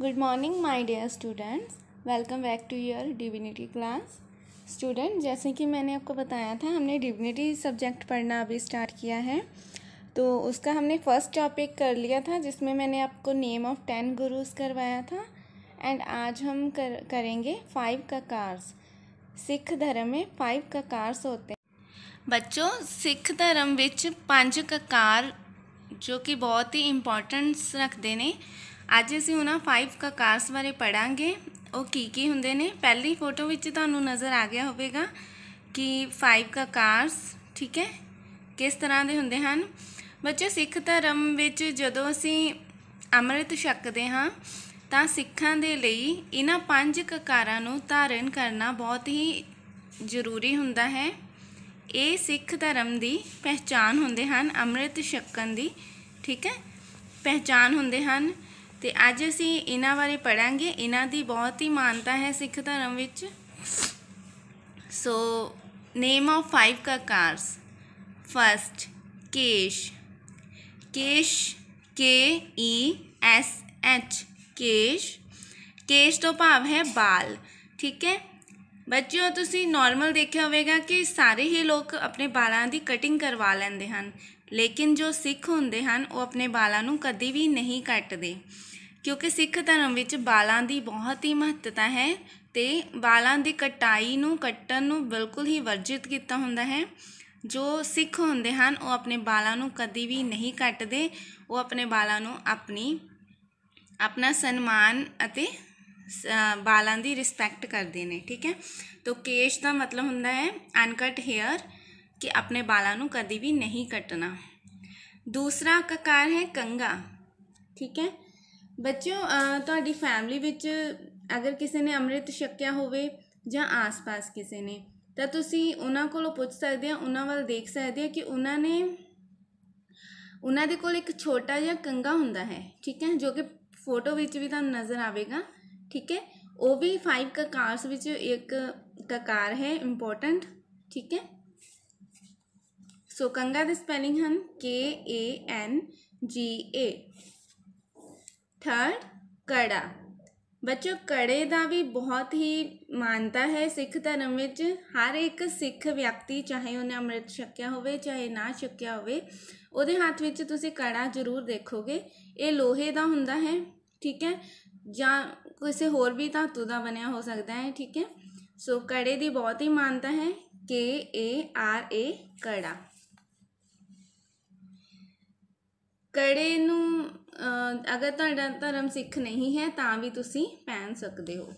good morning my dear students welcome back to your divinity class student जैसे कि मैंने आपको बताया था हमने डिविनिटी सब्जेक्ट पढ़ना अभी स्टार्ट किया है तो उसका हमने फर्स्ट टॉपिक कर लिया था जिसमें मैंने आपको नेम ऑफ टेन गुरुज करवाया था एंड आज हम कर करेंगे फाइव ककार्स सिख धर्म में फाइव ककार्स होते हैं बच्चों सिख धर्म विच का ककार जो कि बहुत ही इम्पोर्टेंस रखते ने ਅੱਜ ਅਸੀਂ ਉਹਨਾਂ 5 ਕਕਾਸ ਬਾਰੇ ਪੜਾਂਗੇ ਉਹ ਕੀ ਕੀ ਹੁੰਦੇ ਨੇ ਪਹਿਲੀ ਫੋਟੋ ਵਿੱਚ ਤੁਹਾਨੂੰ ਨਜ਼ਰ ਆ ਗਿਆ ਹੋਵੇਗਾ ਕਿ 5 ਕਕਾਸ ਠੀਕ ਹੈ ਕਿਸ ਤਰ੍ਹਾਂ ਦੇ ਹੁੰਦੇ ਹਨ ਬੱਚੇ ਸਿੱਖ ਧਰਮ ਵਿੱਚ ਜਦੋਂ ਅਸੀਂ ਅੰਮ੍ਰਿਤ ਛਕਦੇ ਹਾਂ ਤਾਂ ਸਿੱਖਾਂ ਦੇ ਲਈ ਇਹਨਾਂ ਪੰਜ ਕਕਾਰਾਂ ਨੂੰ ਧਾਰਨ ਕਰਨਾ ਬਹੁਤ ਹੀ ਜ਼ਰੂਰੀ ਹੁੰਦਾ ਹੈ ਇਹ ਸਿੱਖ ਧਰਮ ਦੀ ਪਹਿਚਾਨ ਹੁੰਦੇ ਹਨ ਅੰਮ੍ਰਿਤ ਛਕਣ ਦੀ ਠੀਕ ਹੈ ਪਹਿਚਾਨ ਹੁੰਦੇ ਹਨ तो अज ਅਸੀਂ ਇਹਨਾਂ बारे पढ़ा ਇਹਨਾਂ की बहुत ही मानता है सिख धर्म सो नेम ऑफ फाइव ककार्स first kesh kesh K E S H केश केश तो भाव है बाल ठीक है ਬੱਚਿਓ ਤੁਸੀਂ ਨਾਰਮਲ ਦੇਖਿਆ ਹੋਵੇਗਾ ਕਿ ਸਾਰੇ ਹੀ ਲੋਕ ਆਪਣੇ ਵਾਲਾਂ ਦੀ ਕਟਿੰਗ ਕਰਵਾ ਲੈਂਦੇ ਹਨ ਲੇਕਿਨ ਜੋ ਸਿੱਖ ਹੁੰਦੇ ਹਨ ਉਹ ਆਪਣੇ ਵਾਲਾਂ ਨੂੰ ਕਦੀ ਵੀ ਨਹੀਂ ਕੱਟਦੇ ਕਿਉਂਕਿ ਸਿੱਖ ਧਰਮ ਵਿੱਚ ਵਾਲਾਂ ਦੀ ਬਹੁਤ ਹੀ ਮਹੱਤਤਾ ਹੈ ਤੇ ਵਾਲਾਂ ਦੀ ਕਟਾਈ ਨੂੰ ਕੱਟਣ ਨੂੰ ਬਿਲਕੁਲ ਹੀ ਵਰਜਿਤ ਕੀਤਾ ਹੁੰਦਾ ਹੈ ਜੋ ਸਿੱਖ ਹੁੰਦੇ ਹਨ ਉਹ ਆਪਣੇ ਵਾਲਾਂ ਨੂੰ ਕਦੀ ਵੀ ਨਹੀਂ ਕੱਟਦੇ ਉਹ ਆਪਣੇ ਵਾਲਾਂ ਨੂੰ ਆਪਣੀ ਆਪਣਾ ਸਨਮਾਨ ਅਤੇ ਵਾਲਾਂ ਦੀ ਰਿਸਪੈਕਟ ਕਰਦੇ ਨੇ ਠੀਕ ਹੈ ਤੋ ਕੇਸ਼ ਦਾ ਮਤਲਬ ਹੁੰਦਾ ਹੈ ਅਨਕਟ ਹੇਅਰ ਕਿ ਆਪਣੇ ਵਾਲਾਂ ਨੂੰ ਕਦੀ ਵੀ ਨਹੀਂ ਕੱਟਣਾ ਦੂਸਰਾ ਕਕਾਰ ਹੈ ਕੰਗਾ ਠੀਕ ਹੈ ਬੱਚਿਓ ਤੁਹਾਡੀ ਫੈਮਿਲੀ ਵਿੱਚ ਅਗਰ ਕਿਸੇ ਨੇ ਅੰਮ੍ਰਿਤ ਛਕਿਆ ਹੋਵੇ ਜਾਂ ਆਸ-ਪਾਸ ਕਿਸੇ ਨੇ ਤਾਂ ਤੁਸੀਂ ਉਹਨਾਂ ਕੋਲੋਂ ਪੁੱਛ ਸਕਦੇ ਆ ਉਹਨਾਂ ਵੱਲ ਦੇਖ ਸਕਦੇ ਆ ਕਿ ਉਹਨਾਂ ਨੇ ਉਹਨਾਂ ਦੇ ਕੋਲ ਇੱਕ ਛੋਟਾ ਜਿਹਾ ਕੰਗਾ ਹੁੰਦਾ ਹੈ ਠੀਕ ਹੈ ਜੋ ਕਿ ਫੋਟੋ ਵਿੱਚ ਵੀ ਤੁਹਾਨੂੰ ਨਜ਼ਰ ਆਵੇਗਾ ठीक है ਉਹ भी फाइव ਕਕਾਰਸ ਵਿੱਚ ਇੱਕ ਕਕਾਰ ਹੈ ਇੰਪੋਰਟੈਂਟ ਠੀਕ ਹੈ ਸੋ ਕੰਗਾ ਦੇ ਸਪੈਲਿੰਗ ਹਨ K A N G A third kara ਬੱਚੋ ਕੜੇ ਦਾ ਵੀ ਬਹੁਤ ਹੀ ਮਾਨਤਾ ਹੈ ਸਿੱਖ ਧਰਮ ਵਿੱਚ ਹਰ ਇੱਕ ਸਿੱਖ ਵਿਅਕਤੀ ਚਾਹੇ ਉਹਨੇ ਅੰਮ੍ਰਿਤ ਛਕਿਆ ਹੋਵੇ ਚਾਹੇ ਨਾ ਛਕਿਆ ਹੋਵੇ ਉਹਦੇ ਹੱਥ ਵਿੱਚ ਤੁਸੀਂ ਕੜਾ ਜ਼ਰੂਰ ਦੇਖੋਗੇ ਇਹ ਲੋਹੇ ਦਾ ਹੁੰਦਾ ਹੈ ਠੀਕ ਹੈ ਜਾਂ ਕਿਸੇ ਹੋਰ ਵੀ ਧਾਤੂ ਦਾ ਬਣਿਆ ਹੋ ਸਕਦਾ ਹੈ ਠੀਕ ਹੈ ਸੋ ਕੜੇ ਦੀ ਬਹੁਤ ਹੀ ਮਾਨਤਾ ਹੈ ਕੇ A R A ਕੜਾ ਕੜੇ ਨੂੰ ਅਗਰ ਤੁਹਾਡਾ ਧਰਮ ਸਿੱਖ ਨਹੀਂ ਹੈ ਤਾਂ ਵੀ ਤੁਸੀਂ ਪਹਿਨ ਸਕਦੇ ਹੋ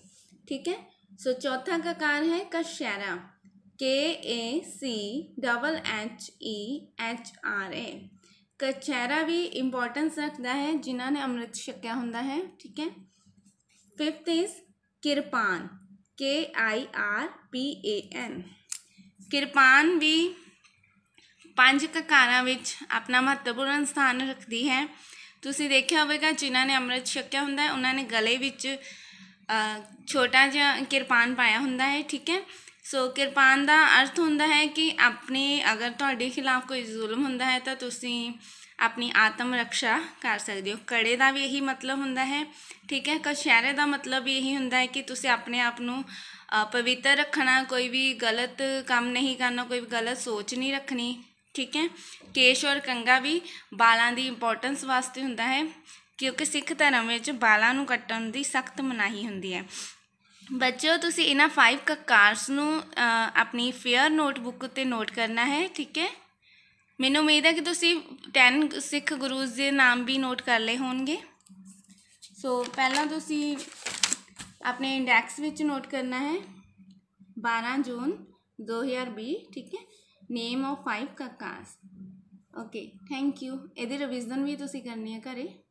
ਠੀਕ ਹੈ ਸੋ ਚੌਥਾ ਕਕਾਰ ਹੈ ਕਸ਼ੈਰਾ K A C double H E H R A ਕਚਹਿਰਾ ਵੀ ਇੰਪੋਰਟੈਂਸ ਰੱਖਦਾ ਹੈ ਜਿਨ੍ਹਾਂ ਨੇ ਅੰਮ੍ਰਿਤ ਛਕਿਆ ਹੁੰਦਾ ਹੈ ਠੀਕ ਹੈ fifth is kirpan K I R P A N kirpan भी ਪੰਜ ਕਕਾਰਾਂ ਵਿੱਚ ਆਪਣਾ ਮਹੱਤਵਪੂਰਨ ਸਥਾਨ ਰੱਖਦੀ ਹੈ ਤੁਸੀਂ ਦੇਖਿਆ ਹੋਵੇਗਾ ਜਿਨ੍ਹਾਂ ਨੇ ਅੰਮ੍ਰਿਤ ਛਕਿਆ ਹੁੰਦਾ ਹੈ ਉਹਨਾਂ ਨੇ ਗਲੇ ਵਿੱਚ ਛੋਟਾ ਜਿਹਾ ਕਿਰਪਾਨ ਪਾਇਆ ਹੁੰਦਾ ਹੈ ਠੀਕ ਹੈ ਸੋ ਕਿਰਪਾਨ ਦਾ ਅਰਥ ਹੁੰਦਾ ਹੈ ਕਿ ਆਪਣੇ ਅਗਰ ਤੁਹਾਡੇ ਖਿਲਾਫ ਕੋਈ ਜ਼ੁਲਮ ਹੁੰਦਾ ਹੈ ਤਾਂ ਤੁਸੀਂ ਆਪਣੀ ਆਤਮ ਰੱਖਿਆ ਕਰ ਸਕਦੇ ਹੋ ਕੜੇ ਦਾ ਵੀ ਇਹੀ ਮਤਲਬ ਹੁੰਦਾ ਹੈ ਠੀਕ ਹੈ ਕਸ਼ਹਿਰੇ ਦਾ ਮਤਲਬ ਇਹੀ ਹੁੰਦਾ ਹੈ ਕਿ ਤੁਸੀਂ ਆਪਣੇ ਆਪ ਨੂੰ ਪਵਿੱਤਰ ਰੱਖਣਾ ਕੋਈ ਵੀ ਗਲਤ ਕੰਮ ਨਹੀਂ ਕਰਨਾ ਕੋਈ ਵੀ ਗਲਤ ਸੋਚ ਨਹੀਂ ਰੱਖਣੀ ਠੀਕ ਹੈ ਕੇਸ਼ ਔਰ ਕੰਗਾ ਵੀ ਬਾਲਾਂ ਦੀ ਇੰਪੋਰਟੈਂਸ ਵਾਸਤੇ ਹੁੰਦਾ ਹੈ ਕਿਉਂਕਿ ਸਿੱਖ ਧਰਮ ਵਿੱਚ ਬਾਲਾਂ ਨੂੰ ਕੱਟਣ ਦੀ ਸਖਤ ਮਨਾਹੀ ਹੁੰਦੀ ਹੈ ਬੱਚਿਓ ਤੁਸੀਂ ਇਹਨਾਂ 5 ਕਕਾਰਸ ਨੂੰ ਆਪਣੀ ਫੇਅਰ ਨੋਟਬੁੱਕ ਉੱਤੇ ਨੋਟ ਕਰਨਾ ਹੈ ਠੀਕ ਹੈ ਮੈਨੂੰ ਉਮੀਦ ਹੈ ਕਿ ਤੁਸੀਂ 10 ਸਿੱਖ ਗੁਰੂਜ਼ ਦੇ ਨਾਮ ਵੀ ਨੋਟ ਕਰ ਲਏ ਹੋਣਗੇ ਸੋ ਪਹਿਲਾਂ ਤੁਸੀਂ ਆਪਣੇ ਇੰਡੈਕਸ ਵਿੱਚ ਨੋਟ ਕਰਨਾ ਹੈ 12 ਜੂਨ 2020 ਠੀਕ ਹੈ ਨੇਮ ਆਫ 5 ਕਕਾਸ ਓਕੇ ਥੈਂਕ ਯੂ ਇਹਦੀ ਰਿਵੀਜ਼ਨ ਵੀ ਤੁਸੀਂ ਕਰਨੀ ਹੈ ਘਰੇ